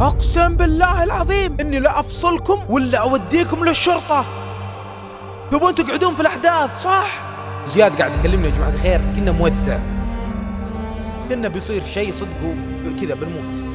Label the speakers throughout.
Speaker 1: اقسم بالله العظيم اني لا افصلكم ولا اوديكم للشرطه تبون تقعدون في الاحداث صح زياد قاعد يكلمني يا جماعه الخير كنا مودع كنا بيصير شيء صدقه كذا بنموت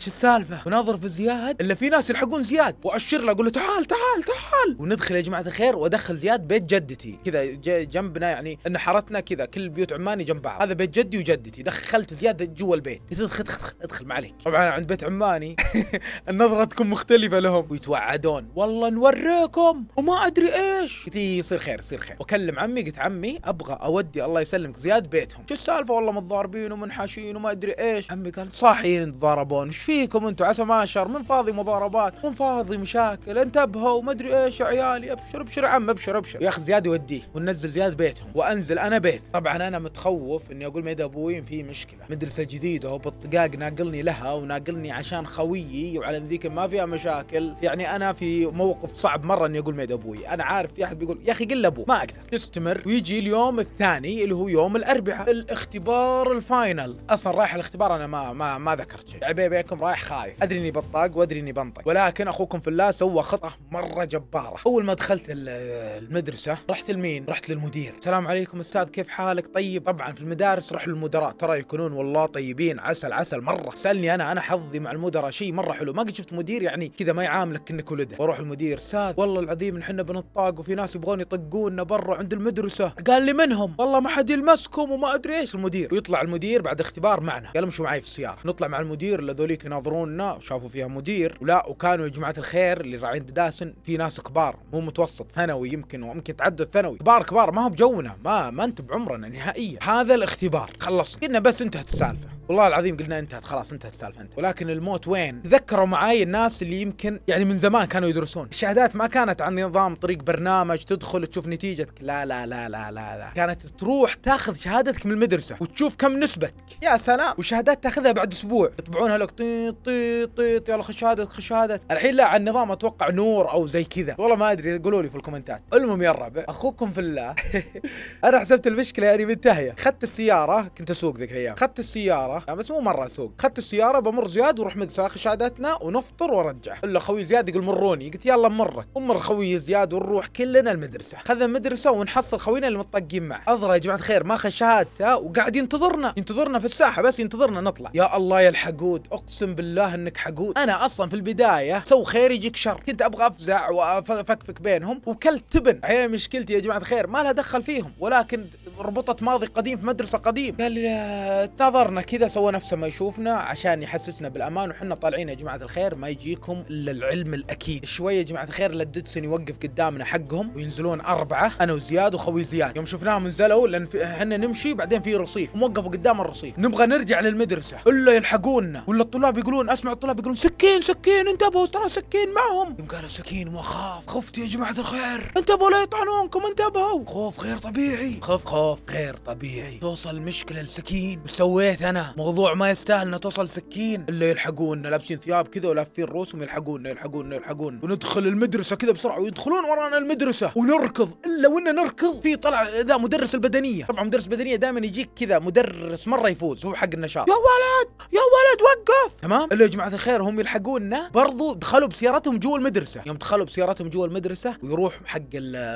Speaker 1: شو السالفه وناظر في زياد الا في ناس يلحقون زياد واشر له اقول له تعال تعال تعال وندخل يا جماعه الخير وادخل زياد بيت جدتي كذا جنبنا يعني ان حارتنا كذا كل بيوت عماني جنب بعض هذا بيت جدي وجدتي دخلت زياد جوا البيت ادخل ادخل ادخل ما عليك طبعا عند بيت عماني النظره تكون مختلفه لهم ويتوعدون والله نوريكم وما ادري ايش قلت إيه، يصير خير يصير خير واكلم عمي قلت عمي ابغى اودي الله يسلمك زياد بيتهم شو السالفه والله متضاربين ومنحاشين وما ادري ايش عمي قال صاحيين يتضاربون ايش فيكم انتم عسى ما شر من فاضي مضاربات من فاضي مشاكل انتبهوا ومدري ايش يا عيالي ابشر ابشر يا عم ابشر ابشر يا اخي زياد يوديه وننزل زياد بيتهم وانزل انا بيت طبعا انا متخوف اني اقول ميد ابوي في مشكله مدرسه جديده وبالطقاق ناقلني لها وناقلني عشان خويي وعلى ذيك ما فيها مشاكل يعني انا في موقف صعب مره اني اقول ميد ابوي انا عارف في احد بيقول يا اخي قل ابوه ما اقدر تستمر ويجي اليوم الثاني اللي هو يوم الاربعاء الاختبار الفاينل اصلا رايح الاختبار انا ما ما ما ذكرت شيء عبيبيكم رايح خايف ادري اني بطاق وادري اني بنطق ولكن اخوكم في الله سوى خطه مره جباره اول ما دخلت المدرسه رحت لمين رحت للمدير السلام عليكم استاذ كيف حالك طيب طبعا في المدارس روح للمدراء ترى يكونون والله طيبين عسل عسل مره سالني انا انا حظي مع المدراء شيء مره حلو ما قد شفت مدير يعني كذا ما يعاملك كانك ولده واروح المدير استاذ والله العظيم احنا بنطاق وفي ناس يبغون يطقونا برا عند المدرسه قال لي منهم والله ما حد يلمسكم وما ادري ايش المدير ويطلع المدير بعد اختبار معنا قال امشوا معي في السياره نطلع مع المدير لذوليك يناظروننا شافوا فيها مدير ولا وكانوا يا جماعه الخير اللي راعين داسن في ناس كبار مو متوسط ثانوي يمكن ويمكن تعدوا الثانوي كبار كبار ما هو بجونا ما ما انت بعمرنا نهائيا هذا الاختبار خلصنا قلنا بس انتهت السالفه والله العظيم قلنا انتهت خلاص انتهت السالفه انت ولكن الموت وين تذكروا معاي الناس اللي يمكن يعني من زمان كانوا يدرسون الشهادات ما كانت عن نظام طريق برنامج تدخل تشوف نتيجتك لا لا لا لا لا, لا. كانت تروح تاخذ شهادتك من المدرسه وتشوف كم نسبتك يا سلام والشهادات تاخذها بعد اسبوع يطبعونها لك طي طي طي يلا خش شهادتك خش شهادتك الحين لا عن نظام اتوقع نور او زي كذا والله ما ادري قولوا لي في الكومنتات المهم يا الربع اخوكم في الله انا حسبت المشكله يعني منتهيه اخذت السياره كنت اسوق ذيك الايام اخذت السياره السياره بس مو مره اسوق اخذت السياره بمر زياد وروح مدرسه اخذ شهادتنا ونفطر وارجع الا خوي زياد يقول مروني قلت يلا مرك ومر خوي زياد ونروح كلنا المدرسه خذ المدرسه ونحصل خوينا اللي متطقين معه اضرى يا جماعه الخير ما اخذ شهادته وقاعد ينتظرنا ينتظرنا في الساحه بس ينتظرنا نطلع يا الله يا الحقود اقسم بالله انك حقود انا اصلا في البدايه سو خير يجيك شر كنت ابغى افزع وافكفك بينهم وكلت تبن عيني مشكلتي يا جماعه الخير ما لها دخل فيهم ولكن ربطت ماضي قديم في مدرسه قديم قال آه، انتظرنا كذا سوى نفسه ما يشوفنا عشان يحسسنا بالامان وحنا طالعين يا جماعه الخير ما يجيكم الا العلم الاكيد شوي يا جماعه الخير لددسون يوقف قدامنا حقهم وينزلون اربعه انا وزياد وخوي زياد يوم شفناهم نزلوا لان احنا نمشي بعدين في رصيف وقفوا قدام الرصيف نبغى نرجع للمدرسه الا يلحقونا ولا الطلاب يقولون اسمع الطلاب يقولون سكين سكين انتبهوا ترى سكين معهم يوم قالوا سكين واخاف خفت يا جماعه الخير انتبهوا لا يطعنونكم انتبهوا خوف غير طبيعي خوف خوف خوف غير طبيعي توصل مشكلة لسكين وسويت أنا موضوع ما يستاهل إنه توصل سكين اللي يلحقونا لابسين ثياب كذا ولافين رؤوسهم يلحقونا يلحقونا يلحقونا وندخل المدرسة كذا بسرعة ويدخلون ورانا المدرسة ونركض إلا وانا نركض في طلع ذا مدرس البدنية طبعا مدرس البدنية دائما يجيك كذا مدرس مرة يفوز هو حق النشاط يا ولد يا ولد وقف تمام اللي يا جماعة الخير هم يلحقونا برضو دخلوا بسيارتهم جوا المدرسة يوم دخلوا بسيارتهم جوا المدرسة ويروح حق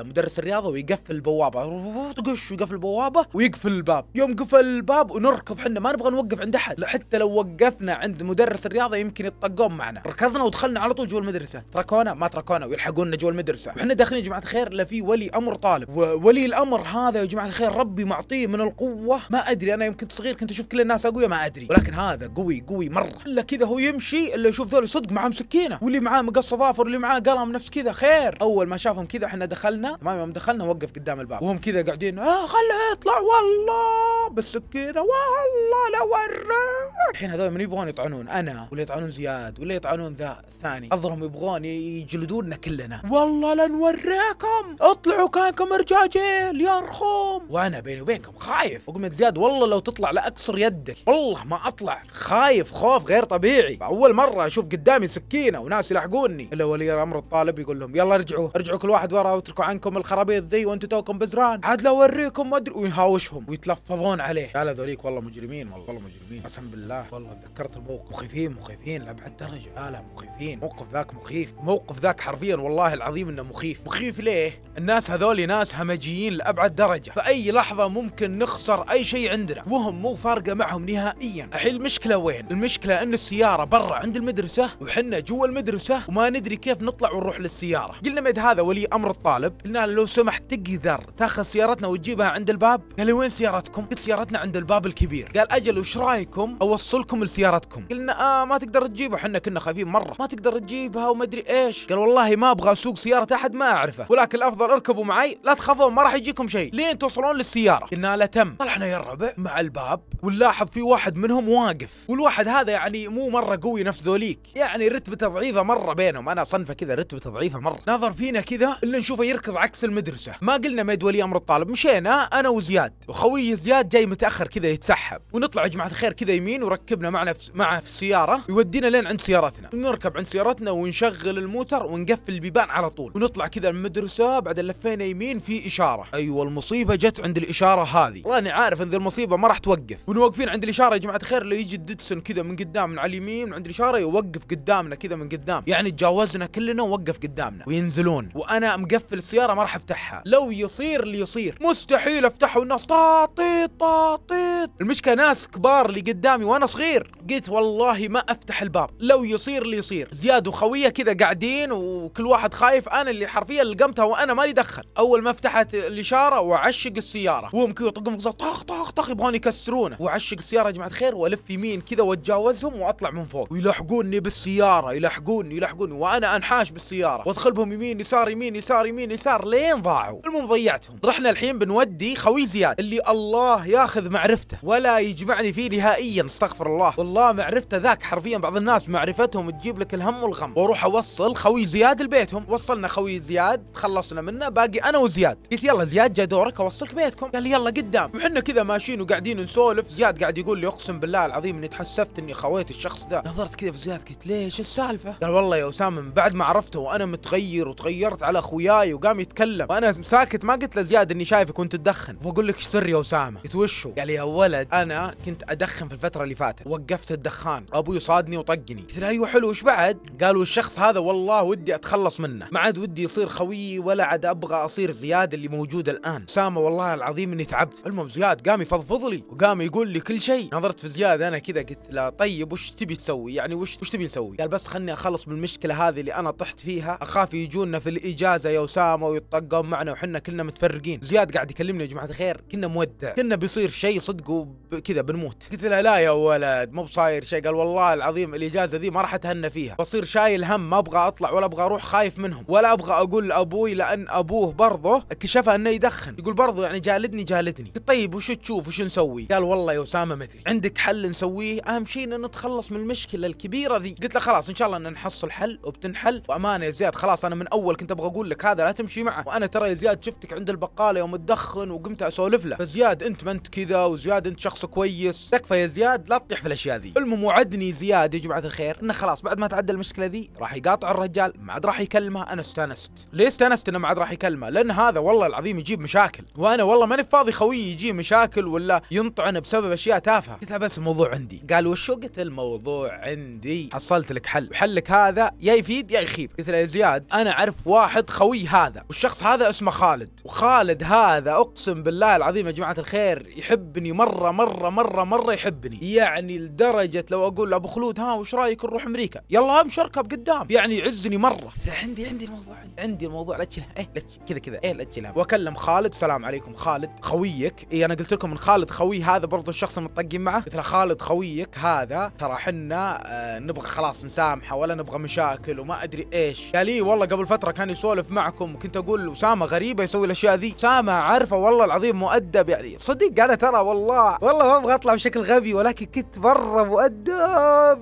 Speaker 1: مدرس الرياضة ويقفل البوابة تقش ويقفل البوابه ويقفل الباب يوم قفل الباب ونركض احنا ما نبغى نوقف عند احد حتى لو وقفنا عند مدرس الرياضه يمكن يطقون معنا ركضنا ودخلنا على طول جوا المدرسه تركونا ما تركونا ويلحقونا جوا المدرسه احنا داخلين يا جماعه الخير لا في ولي امر طالب وولي الامر هذا يا جماعه الخير ربي معطيه من القوه ما ادري انا يوم كنت صغير كنت اشوف كل الناس اقوياء ما ادري ولكن هذا قوي قوي مره الا كذا هو يمشي الا يشوف ذول صدق معاهم سكينه واللي معاه مقص ظافر واللي معاه قلم نفس كذا خير اول ما شافهم كذا احنا دخلنا تمام يوم دخلنا وقف قدام الباب وهم كذا قاعدين اه خله اطلع والله بالسكينه والله لو الحين هذول من يبغون يطعنون انا ولا يطعنون زياد ولا يطعنون ذا الثاني اظهرهم يبغون يجلدوننا كلنا والله لنوريكم اطلعوا كانكم رجاجيل يا رخوم وانا بيني وبينكم خايف وقمت زياد والله لو تطلع لا اكسر يدك والله ما اطلع خايف خوف غير طبيعي اول مره اشوف قدامي سكينه وناس يلحقوني الا ولي امر الطالب يقول لهم يلا ارجعوا ارجعوا كل واحد ورا واتركوا عنكم الخرابيط ذي وانتم توكم بزران عاد لو اوريكم ما ادري ويهاوشهم ويتلفظون عليه لا ذوليك والله مجرمين والله والله مجرمين قسم بالله والله تذكرت الموقف مخيفين مخيفين لابعد درجه لا لا مخيفين موقف ذاك مخيف موقف ذاك حرفيا والله العظيم انه مخيف مخيف ليه الناس هذول ناس همجيين لابعد درجه فاي لحظه ممكن نخسر اي شيء عندنا وهم مو فارقه معهم نهائيا الحين المشكله وين المشكله ان السياره برا عند المدرسه وحنا جوا المدرسه وما ندري كيف نطلع ونروح للسياره قلنا مد هذا ولي امر الطالب قلنا له لو سمحت تقدر تاخذ سيارتنا وتجيبها عند عند الباب قال وين سيارتكم قلت سيارتنا عند الباب الكبير قال اجل وش رايكم اوصلكم لسيارتكم قلنا آه ما تقدر تجيبه احنا كنا خايفين مره ما تقدر تجيبها وما ادري ايش قال والله ما ابغى اسوق سياره احد ما اعرفه ولكن الافضل اركبوا معي لا تخافون ما راح يجيكم شيء لين توصلون للسياره قلنا لا تم طلعنا يا الربع مع الباب ونلاحظ في واحد منهم واقف والواحد هذا يعني مو مره قوي نفس ذوليك يعني رتبته ضعيفه مره بينهم انا صنفه كذا رتبته ضعيفه مره نظر فينا كذا الا نشوفه يركض عكس المدرسه ما قلنا ما يدولي امر الطالب مشينا انا وزياد وخوي زياد جاي متاخر كذا يتسحب ونطلع يا جماعه الخير كذا يمين وركبنا معنا في معه في السياره يودينا لين عند سيارتنا نركب عند سيارتنا ونشغل الموتر ونقفل البيبان على طول ونطلع كذا المدرسه بعد لفينا يمين في اشاره ايوه المصيبه جت عند الاشاره هذه راني عارف ان ذي المصيبه ما راح توقف ونوقفين عند الاشاره يا جماعه الخير لو يجي الدتسون كذا من قدام من على اليمين من عند الاشاره يوقف قدامنا كذا من قدام يعني تجاوزنا كلنا ووقف قدامنا وينزلون وانا مقفل السياره ما راح افتحها لو يصير ليصير مستحيل قليل افتحه والناس طاطيط طاطيط المشكله ناس كبار اللي قدامي وانا صغير قلت والله ما افتح الباب لو يصير اللي يصير زياد وخويه كذا قاعدين وكل واحد خايف انا اللي حرفيا لقمتها وانا مالي دخل اول ما فتحت الاشاره وعشق السياره وهم كذا طقم طخ طخ طخ يبغون يكسرونه وعشق السياره يا جماعه الخير والف يمين كذا واتجاوزهم واطلع من فوق ويلحقوني بالسياره يلحقوني يلحقوني وانا انحاش بالسياره وادخل بهم يمين يسار يمين يسار يمين يسار لين ضاعوا المهم ضيعتهم رحنا الحين بنودي خوي زياد اللي الله ياخذ معرفته ولا يجمعني فيه نهائيا استغفر الله والله معرفته ذاك حرفيا بعض الناس معرفتهم تجيب لك الهم والغم واروح اوصل خوي زياد لبيتهم وصلنا خوي زياد خلصنا منه باقي انا وزياد قلت يلا زياد جا دورك اوصلك بيتكم قال لي يلا قدام وحنا كذا ماشيين وقاعدين نسولف زياد قاعد يقول لي اقسم بالله العظيم اني تحسفت اني خويت الشخص ده نظرت كذا في زياد قلت ليش السالفه قال والله يا اسامه من بعد ما عرفته وانا متغير وتغيرت على اخوياي وقام يتكلم وانا ساكت ما قلت لزياد اني شايفك وانت تدخل ادخن واقول لك سر يا اسامه يتوشوا قال يا ولد انا كنت ادخن في الفتره اللي فاتت وقفت الدخان ابوي صادني وطقني قلت له ايوه حلو وش بعد قالوا الشخص هذا والله ودي اتخلص منه ما عاد ودي يصير خويي ولا عاد ابغى اصير زياد اللي موجود الان اسامه والله العظيم اني تعبت المهم زياد قام يفضفض لي وقام يقول لي كل شيء نظرت في زياد انا كذا قلت له طيب وش تبي تسوي يعني وش وش تبي نسوي قال بس خلني اخلص من المشكله هذه اللي انا طحت فيها اخاف يجونا في الاجازه يا اسامه ويتطقون معنا وحنا كلنا متفرقين زياد قاعد يكلمني جماعه الخير كنا مودع كنا بيصير شيء صدق وكذا بنموت قلت له لا يا ولد مو بصاير شيء قال والله العظيم الاجازه ذي ما راح اتهنى فيها بصير شايل هم ما ابغى اطلع ولا ابغى اروح خايف منهم ولا ابغى اقول لابوي لان ابوه برضه كشفها انه يدخن يقول برضه يعني جالدني جالدني قلت طيب وش تشوف وش نسوي قال والله يا اسامه ما ادري عندك حل نسويه اهم شيء ان نتخلص من المشكله الكبيره ذي قلت له خلاص ان شاء الله ان نحصل حل وبتنحل وامانه يا زياد خلاص انا من اول كنت ابغى اقول لك هذا لا تمشي معه وانا ترى يا زياد شفتك عند البقاله يوم تدخن وقمت اسولف له فزياد انت ما انت كذا وزياد انت شخص كويس تكفى يا زياد لا تطيح في الاشياء ذي المهم وعدني زياد يا جماعه الخير انه خلاص بعد ما تعدى المشكله ذي راح يقاطع الرجال ما عاد راح يكلمه انا استانست ليه استانست انه ما عاد راح يكلمه لان هذا والله العظيم يجيب مشاكل وانا والله ماني فاضي خويي يجي مشاكل ولا ينطعن بسبب اشياء تافهه قلت بس الموضوع عندي قال وشو قلت الموضوع عندي حصلت لك حل وحلك هذا يا يفيد يا يخيب قلت له يا زياد انا اعرف واحد خوي هذا والشخص هذا اسمه خالد وخالد هذا اقسم اقسم بالله العظيم يا جماعه الخير يحبني مره مره مره مره يحبني يعني لدرجه لو اقول لابو خلود ها وش رايك نروح امريكا يلا امشي اركب قدام يعني يعزني مره عندي عندي الموضوع عندي الموضوع لا تشيلها ايه لا كذا كذا ايه لا تشيلها واكلم خالد سلام عليكم خالد خويك اي انا قلت لكم ان خالد خوي هذا برضه الشخص اللي معه قلت له خالد خويك هذا ترى حنا آه نبغى خلاص نسامحه ولا نبغى مشاكل وما ادري ايش قال لي والله قبل فتره كان يسولف معكم وكنت اقول اسامه غريبه يسوي الاشياء ذي اسامه عارفه والله والله العظيم مؤدب يعني صدق انا ترى والله والله ما ابغى اطلع بشكل غبي ولكن كنت مره مؤدب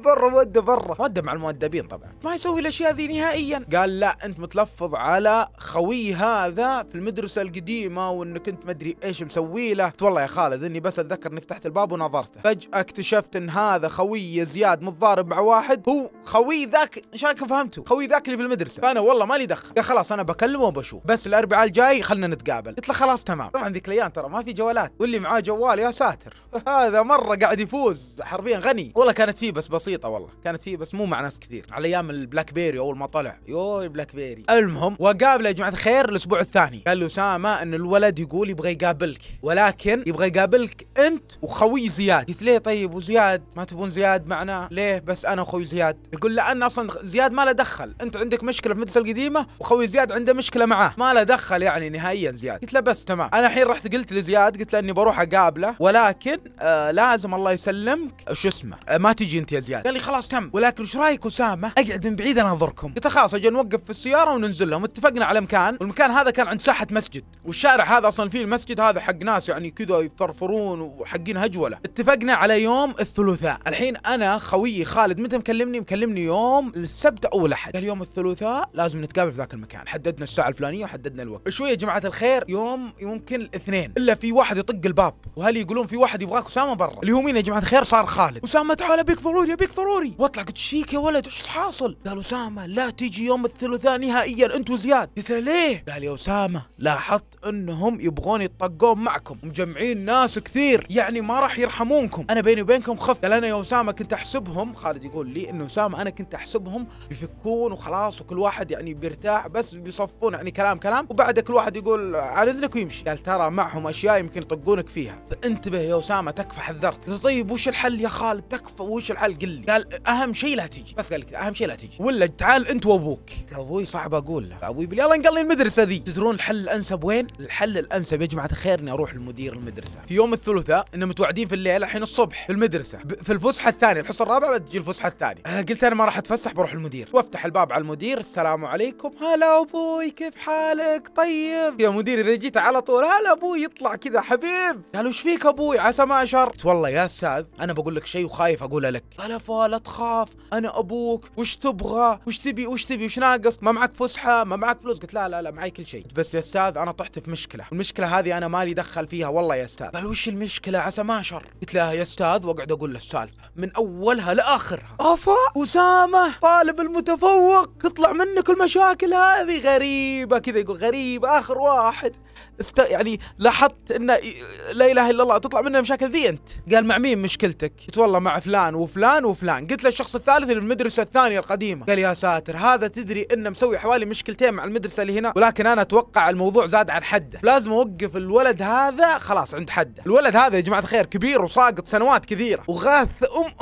Speaker 1: مره مؤدب مره مؤدب مع المؤدبين طبعا ما يسوي الاشياء ذي نهائيا قال لا انت متلفظ على خوي هذا في المدرسه القديمه وانك انت ما ادري ايش مسوي له قلت والله يا خالد اني بس اتذكر اني فتحت الباب ونظرته فجاه اكتشفت ان هذا خوي زياد متضارب مع واحد هو خوي ذاك الله فهمته خوي ذاك اللي في المدرسه فانا والله مالي دخل قال خلاص انا بكلمه وبشوف بس الاربعاء الجاي خلنا نتقابل قلت له خلاص تمام طبعا ذيك الايام ترى ما في جوالات واللي معاه جوال يا ساتر هذا مره قاعد يفوز حرفيا غني والله كانت فيه بس بسيطه والله كانت فيه بس مو مع ناس كثير على ايام البلاك بيري اول ما طلع يو البلاك بيري المهم وقابله يا جماعه الخير الاسبوع الثاني قال له اسامه ان الولد يقول يبغى يقابلك ولكن يبغى يقابلك انت وخوي زياد قلت ليه طيب وزياد ما تبون زياد معنا ليه بس انا وخوي زياد يقول لان اصلا زياد ما له دخل انت عندك مشكله في المدرسه القديمه وخوي زياد عنده مشكله معاه ما له دخل يعني نهائيا زياد قلت له بس تمام انا الحين رحت قلت لزياد قلت له اني بروح اقابله ولكن آه لازم الله يسلمك شو اسمه آه ما تجي انت يا زياد قال لي خلاص تم ولكن ايش رايك اسامه اقعد من بعيد اناظركم قلت خلاص اجي نوقف في السياره وننزل لهم اتفقنا على مكان والمكان هذا كان عند ساحه مسجد والشارع هذا اصلا فيه المسجد هذا حق ناس يعني كذا يفرفرون وحقين هجوله اتفقنا على يوم الثلاثاء الحين انا خويي خالد متى مكلمني مكلمني يوم السبت او الاحد قال يوم الثلاثاء لازم نتقابل في ذاك المكان حددنا الساعه الفلانيه وحددنا الوقت شويه يا جماعه الخير يوم يمكن الاثنين الا في واحد يطق الباب وهل يقولون في واحد يبغاك اسامه برا اللي هو مين يا جماعه الخير صار خالد اسامه تعال ابيك ضروري ابيك ضروري واطلع قلت شيك يا ولد ايش حاصل قال اسامه لا تجي يوم الثلاثاء نهائيا انت وزياد قلت له ليه قال يا اسامه لاحظت انهم يبغون يطقون معكم مجمعين ناس كثير يعني ما راح يرحمونكم انا بيني وبينكم خف قال انا يا اسامه كنت احسبهم خالد يقول لي انه اسامه انا كنت احسبهم بيفكون وخلاص وكل واحد يعني بيرتاح بس بيصفون يعني كلام كلام وبعد كل واحد يقول عن اذنك ويمشي قال ترى معهم اشياء يمكن يطقونك فيها فانتبه يا اسامه تكفى حذرت قلت طيب وش الحل يا خالد تكفى وش الحل قل لي قال اهم شيء لا تجي بس قال اهم شيء لا تجي ولا تعال انت وابوك ابوي صعب اقول له ابوي يلا نقلي المدرسه ذي تدرون الحل الانسب وين الحل الانسب يا جماعه الخير اني اروح لمدير المدرسه في يوم الثلاثاء ان متوعدين في الليل الحين الصبح في المدرسه في الفسحه الثانيه الحصه الرابعه بتجي الفسحه الثانيه آه قلت انا ما راح اتفسح بروح المدير وافتح الباب على المدير السلام عليكم هلا ابوي كيف حالك طيب يا مدير اذا جيت على طول هلا تعال ابوي يطلع كذا حبيب قالوا ايش فيك ابوي عسى ما اشرت والله يا استاذ انا بقول لك شيء وخايف اقوله لك قال لا تخاف انا ابوك وش تبغى وش تبي وش تبي وش ناقص ما معك فسحه ما معك فلوس قلت لا لا لا معي كل شيء بس يا استاذ انا طحت في مشكله المشكله هذه انا مالي دخل فيها والله يا استاذ قال وش المشكله عسى ما شر قلت له يا استاذ واقعد اقول له السالفه من اولها لاخرها افا اسامه طالب المتفوق تطلع منك المشاكل هذه غريبه كذا يقول غريبه اخر واحد است... يعني لاحظت ان لا اله الا الله تطلع منه المشاكل ذي انت قال مع مين مشكلتك قلت والله مع فلان وفلان وفلان قلت للشخص الثالث اللي المدرسه الثانيه القديمه قال يا ساتر هذا تدري انه مسوي حوالي مشكلتين مع المدرسه اللي هنا ولكن انا اتوقع الموضوع زاد عن حده لازم اوقف الولد هذا خلاص عند حده الولد هذا يا جماعه الخير كبير وساقط سنوات كثيره وغاث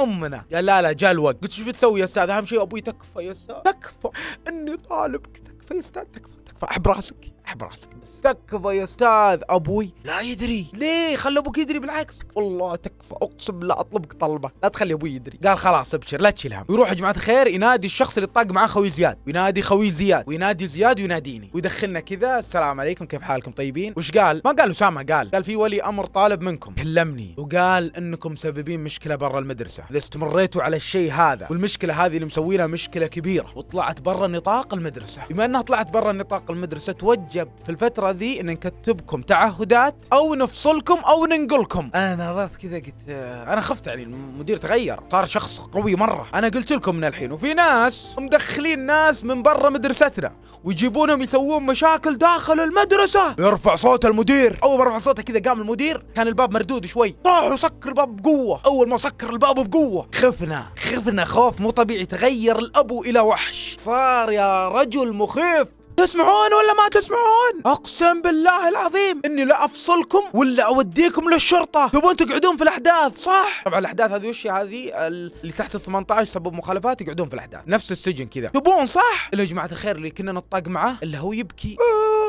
Speaker 1: ام امنا قال لا لا جاء الوقت قلت ايش بتسوي يا استاذ اهم شيء ابوي تكفى يا استاذ تكفى اني طالبك تكفى يا استاذ تكفى تكفى احب راسك احب راسك بس تكفى يا استاذ ابوي لا يدري ليه خلي ابوك يدري بالعكس والله تكفى اقسم لا اطلبك طلبه لا تخلي ابوي يدري قال خلاص ابشر لا تشيل هم ويروح يا جماعه الخير ينادي الشخص اللي طاق معاه خوي زياد وينادي خوي زياد وينادي زياد ويناديني ويدخلنا كذا السلام عليكم كيف حالكم طيبين وش قال ما قال اسامه قال قال في ولي امر طالب منكم كلمني وقال انكم مسببين مشكله برا المدرسه اذا استمريتوا على الشيء هذا والمشكله هذه اللي مسوينها مشكله كبيره وطلعت برا نطاق المدرسه بما انها طلعت برا نطاق المدرسه توجه يتوجب في الفترة ذي ان نكتبكم تعهدات او نفصلكم او ننقلكم انا نظرت كذا قلت آه، انا خفت يعني المدير تغير صار شخص قوي مرة انا قلت لكم من الحين وفي ناس مدخلين ناس من برا مدرستنا ويجيبونهم يسوون مشاكل داخل المدرسة يرفع صوت المدير اول ما رفع صوته كذا قام المدير كان الباب مردود شوي راح وسكر الباب بقوة اول ما سكر الباب بقوة خفنا خفنا خوف مو طبيعي تغير الابو الى وحش صار يا رجل مخيف تسمعون ولا ما تسمعون اقسم بالله العظيم اني لا افصلكم ولا اوديكم للشرطه تبون تقعدون في الاحداث صح طبعا الاحداث هذه وش هذه اللي تحت ال 18 سبب مخالفات يقعدون في الاحداث نفس السجن كذا تبون صح اللي يا جماعه الخير اللي كنا نطاق معه اللي هو يبكي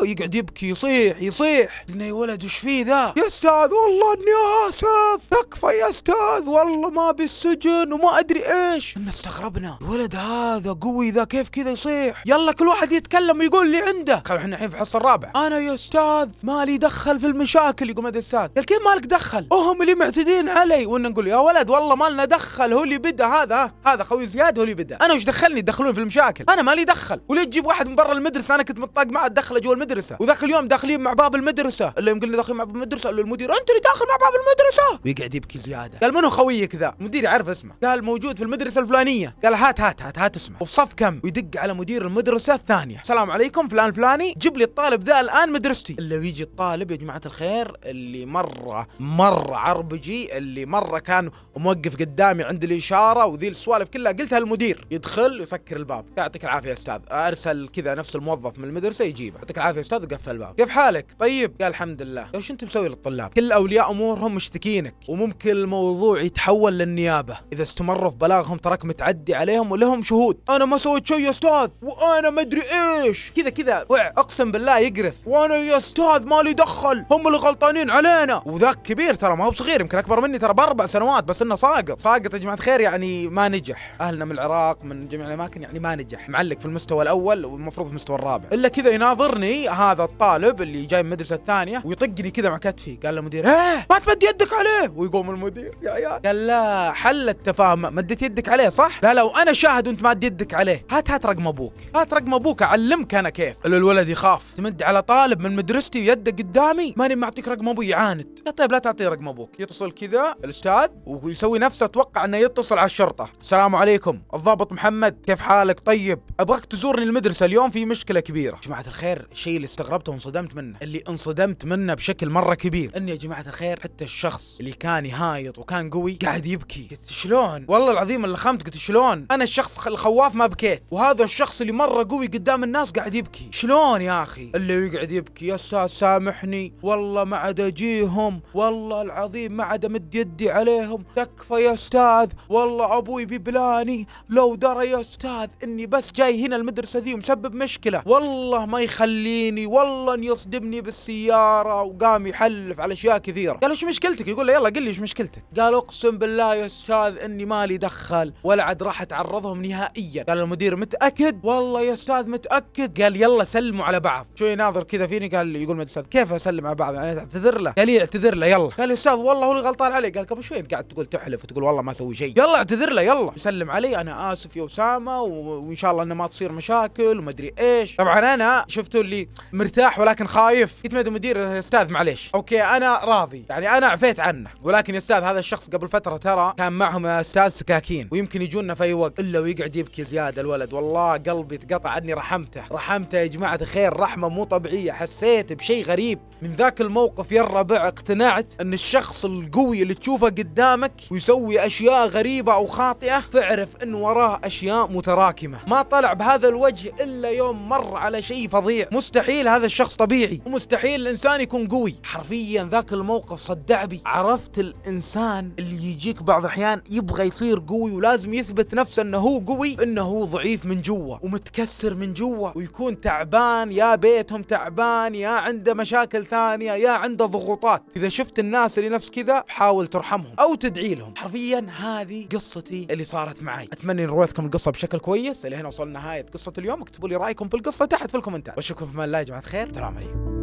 Speaker 1: يقعد يبكي يصيح يصيح قلنا يا ولد وش في ذا يا استاذ والله اني اسف تكفى يا استاذ والله ما بالسجن وما ادري ايش احنا استغربنا الولد هذا قوي ذا كيف كذا يصيح يلا كل واحد يتكلم ويقول يقول اللي عنده قال احنا الحين في الحصه الرابعه انا يا استاذ مالي دخل في المشاكل يقول ادري استاذ قال كيف مالك دخل وهم اللي معتدين علي وانا نقول يا ولد والله مالنا دخل هو اللي بدا هذا هذا خوي زياد هو اللي بدا انا وش دخلني يدخلون في المشاكل انا مالي دخل وليه تجيب واحد من برا المدرسه انا كنت متطاق معه دخله جوا المدرسه وذاك اليوم داخلين مع باب المدرسه اللي يقول لي داخل مع باب المدرسه قال المدير انت اللي داخل مع باب المدرسه ويقعد يبكي زياده قال منو خويك ذا مدير يعرف اسمه قال موجود في المدرسه الفلانيه قال هات هات هات هات اسمه وفي صف كم ويدق على مدير المدرسه الثانيه السلام عليكم عليكم فلان فلاني جيب لي الطالب ذا الان مدرستي الا ويجي الطالب يا جماعه الخير اللي مره مره عربجي اللي مره كان موقف قدامي عند الاشاره وذي السوالف كلها قلتها المدير يدخل يسكر الباب يعطيك العافيه يا استاذ ارسل كذا نفس الموظف من المدرسه يجيبه يعطيك العافيه يا استاذ وقفل الباب كيف حالك طيب قال الحمد لله ايش انت مسوي للطلاب كل اولياء امورهم مشتكينك وممكن الموضوع يتحول للنيابه اذا استمروا في بلاغهم تراك متعدي عليهم ولهم شهود انا ما سويت شيء يا استاذ وانا ما ادري ايش كذا كذا وع اقسم بالله يقرف وانا يا استاذ مالي دخل هم اللي غلطانين علينا وذاك كبير ترى ما هو صغير يمكن اكبر مني ترى باربع سنوات بس انه ساقط ساقط يا جماعه خير يعني ما نجح اهلنا من العراق من جميع الاماكن يعني ما نجح معلق في المستوى الاول والمفروض في المستوى الرابع الا كذا يناظرني هذا الطالب اللي جاي من المدرسه الثانيه ويطقني كذا مع كتفي قال المدير ايه ما تمد يدك عليه ويقوم المدير يا عيال قال لا حل التفاهم مديت يدك عليه صح لا لا وانا شاهد وانت ماد يدك عليه هات هات رقم ابوك هات رقم ابوك اعلمك انا كيف الا الولد يخاف تمد على طالب من مدرستي ويده قدامي ماني معطيك رقم ابوي يعاند يا طيب لا تعطيه رقم ابوك يتصل كذا الاستاذ ويسوي نفسه اتوقع انه يتصل على الشرطه السلام عليكم الضابط محمد كيف حالك طيب ابغاك تزورني المدرسه اليوم في مشكله كبيره جماعه الخير الشيء اللي استغربته وانصدمت منه اللي انصدمت منه بشكل مره كبير اني يا جماعه الخير حتى الشخص اللي كان يهايط وكان قوي قاعد يبكي قلت شلون والله العظيم اللي خمت قلت شلون انا الشخص الخواف ما بكيت وهذا الشخص اللي مره قوي قدام الناس قاعد قاعد يبكي شلون يا اخي اللي يقعد يبكي يا استاذ سامحني والله ما عاد اجيهم والله العظيم ما عاد امد يدي عليهم تكفى يا استاذ والله ابوي ببلاني لو درى يا استاذ اني بس جاي هنا المدرسه ذي ومسبب مشكله والله ما يخليني والله ان يصدمني بالسياره وقام يحلف على اشياء كثيره قال ايش مشكلتك يقول له يلا قل لي ايش مشكلتك قال اقسم بالله يا استاذ اني مالي دخل ولا عاد راح اتعرضهم نهائيا قال المدير متاكد والله يا استاذ متاكد قال يلا سلموا على بعض شوي ناظر كذا فيني قال يقول ما استاذ كيف اسلم على بعض يعني اعتذر له قال لي اعتذر له يلا قال استاذ والله هو اللي غلطان علي قال قبل شوي انت قاعد تقول تحلف وتقول والله ما اسوي شيء يلا اعتذر له يلا يسلم علي انا اسف يا اسامه وان شاء الله انه ما تصير مشاكل وما ادري ايش طبعا انا شفته اللي مرتاح ولكن خايف يتمد المدير استاذ معليش اوكي انا راضي يعني انا عفيت عنه ولكن يا استاذ هذا الشخص قبل فتره ترى كان معهم استاذ سكاكين ويمكن يجونا في اي وقت الا ويقعد يبكي زياده الولد والله قلبي تقطع عني رحمته رحمته رحمته يا جماعة الخير رحمة مو طبيعية حسيت بشيء غريب من ذاك الموقف يا الربع اقتنعت ان الشخص القوي اللي تشوفه قدامك ويسوي اشياء غريبة او خاطئة فاعرف ان وراه اشياء متراكمة ما طلع بهذا الوجه الا يوم مر على شيء فظيع مستحيل هذا الشخص طبيعي ومستحيل الانسان يكون قوي حرفيا ذاك الموقف صدع بي عرفت الانسان اللي يجيك بعض الاحيان يبغى يصير قوي ولازم يثبت نفسه انه هو قوي انه هو ضعيف من جوا ومتكسر من جوا ويكون يكون تعبان يا بيتهم تعبان يا عنده مشاكل ثانية يا عنده ضغوطات إذا شفت الناس اللي نفس كذا حاول ترحمهم أو تدعي لهم حرفيا هذه قصتي اللي صارت معي أتمنى أن رويتكم القصة بشكل كويس اللي هنا وصلنا نهاية قصة اليوم اكتبوا لي رأيكم في القصة تحت في الكومنتات وأشوفكم في مال الله يا جماعة خير السلام عليكم